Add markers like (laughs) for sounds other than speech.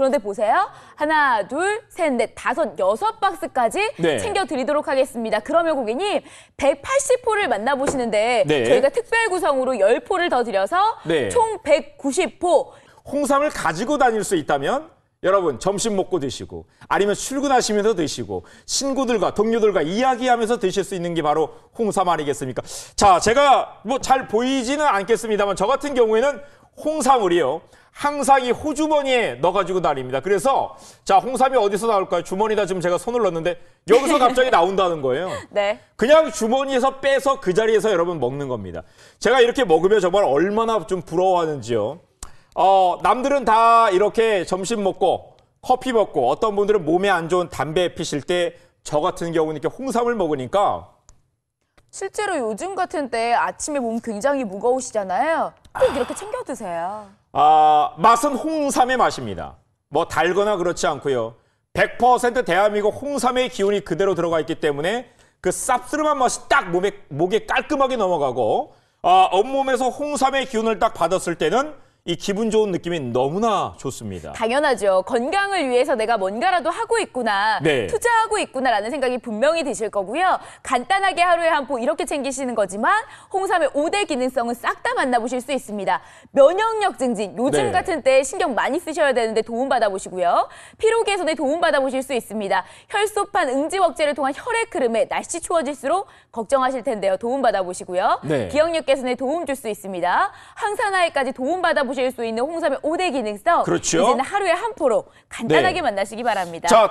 그런데 보세요. 하나, 둘, 셋, 넷, 다섯, 여섯 박스까지 네. 챙겨드리도록 하겠습니다. 그러면 고객님 180포를 만나보시는데 네. 저희가 특별 구성으로 10포를 더 드려서 네. 총 190포. 홍삼을 가지고 다닐 수 있다면 여러분 점심 먹고 드시고 아니면 출근하시면서 드시고 친구들과 동료들과 이야기하면서 드실 수 있는 게 바로 홍삼 아니겠습니까? 자, 제가 뭐 잘 보이지는 않겠습니다만 저 같은 경우에는 홍삼을요. 항상 이 호주머니에 넣어가지고 다닙니다. 그래서 자 홍삼이 어디서 나올까요? 주머니다 지금 제가 손을 넣었는데 여기서 (laughs) 갑자기 나온다는 거예요. 네. 그냥 주머니에서 빼서 그 자리에서 여러분 먹는 겁니다. 제가 이렇게 먹으면 정말 얼마나 좀 부러워하는지요. 어 남들은 다 이렇게 점심 먹고 커피 먹고 어떤 분들은 몸에 안 좋은 담배 피실 때 저 같은 경우는 이렇게 홍삼을 먹으니까 실제로 요즘 같은 때 아침에 몸 굉장히 무거우시잖아요. 꼭 이렇게 챙겨 드세요? 아, 맛은 홍삼의 맛입니다. 뭐 달거나 그렇지 않고요. 100% 대한민국 홍삼의 기운이 그대로 들어가 있기 때문에 그 쌉스름한 맛이 딱 몸에, 목에 깔끔하게 넘어가고 아, 온몸에서 홍삼의 기운을 딱 받았을 때는 이 기분 좋은 느낌이 너무나 좋습니다. 당연하죠. 건강을 위해서 내가 뭔가라도 하고 있구나, 네. 투자하고 있구나라는 생각이 분명히 드실 거고요. 간단하게 하루에 한 포 이렇게 챙기시는 거지만 홍삼의 5대 기능성은 싹 다 만나보실 수 있습니다. 면역력 증진, 요즘 네. 같은 때 신경 많이 쓰셔야 되는데 도움 받아보시고요. 피로 개선에 도움 받아보실 수 있습니다. 혈소판 응지 억제를 통한 혈액 흐름에 날씨 추워질수록 걱정하실 텐데요. 도움 받아보시고요. 네. 기억력 개선에 도움 줄 수 있습니다. 항산화에까지 도움 받아보실 만실수 있는 홍삼의 5대 기능성. 그렇죠. 이제는 하루에 한 포로 간단하게 네. 만나시기 바랍니다. 자,